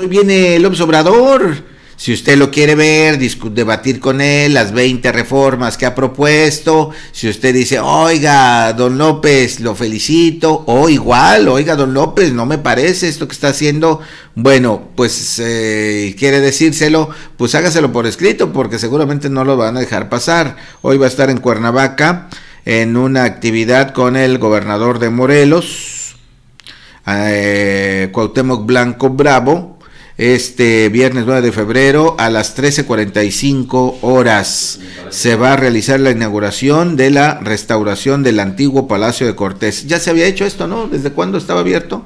hoy viene López Obrador. Si usted lo quiere ver, debatir con él las 20 reformas que ha propuesto, si usted dice, oiga, don López, lo felicito, o igual, oiga, don López, no me parece esto que está haciendo, bueno, pues eh, quiere decírselo, pues hágaselo por escrito, porque seguramente no lo van a dejar pasar. Hoy va a estar en Cuernavaca en una actividad con el gobernador de Morelos, eh, Cuauhtémoc Blanco Bravo, este viernes 9 de febrero a las 13.45 horas. Se va a realizar la inauguración de la restauración del antiguo Palacio de Cortés. Ya se había hecho esto, ¿no? ¿Desde cuándo estaba abierto?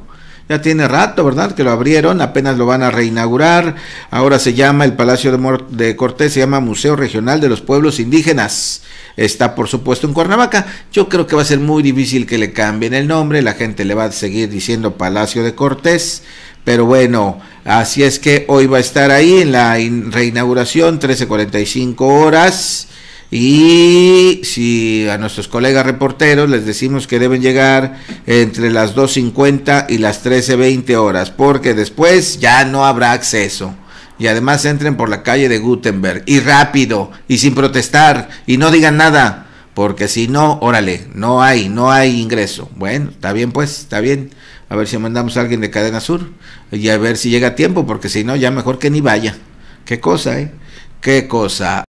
Ya tiene rato, ¿verdad? Que lo abrieron, apenas lo van a reinaugurar. Ahora se llama el Palacio de, de Cortés, se llama Museo Regional de los Pueblos Indígenas está por supuesto en Cuernavaca. Yo creo que va a ser muy difícil que le cambien el nombre, la gente le va a seguir diciendo Palacio de Cortés, pero bueno, así es que hoy va a estar ahí en la reinauguración, 13.45 horas. Y si a nuestros colegas reporteros les decimos que deben llegar entre las 2.50 y las 13.20 horas, porque después ya no habrá acceso. Y además entren por la calle de Gutenberg, y rápido, y sin protestar, y no digan nada porque si no, órale, no hay, no hay ingreso. Bueno, está bien pues, está bien. A ver si mandamos a alguien de Cadena Sur y a ver si llega a tiempo, porque si no, ya mejor que ni vaya. Qué cosa, ¿eh? Qué cosa.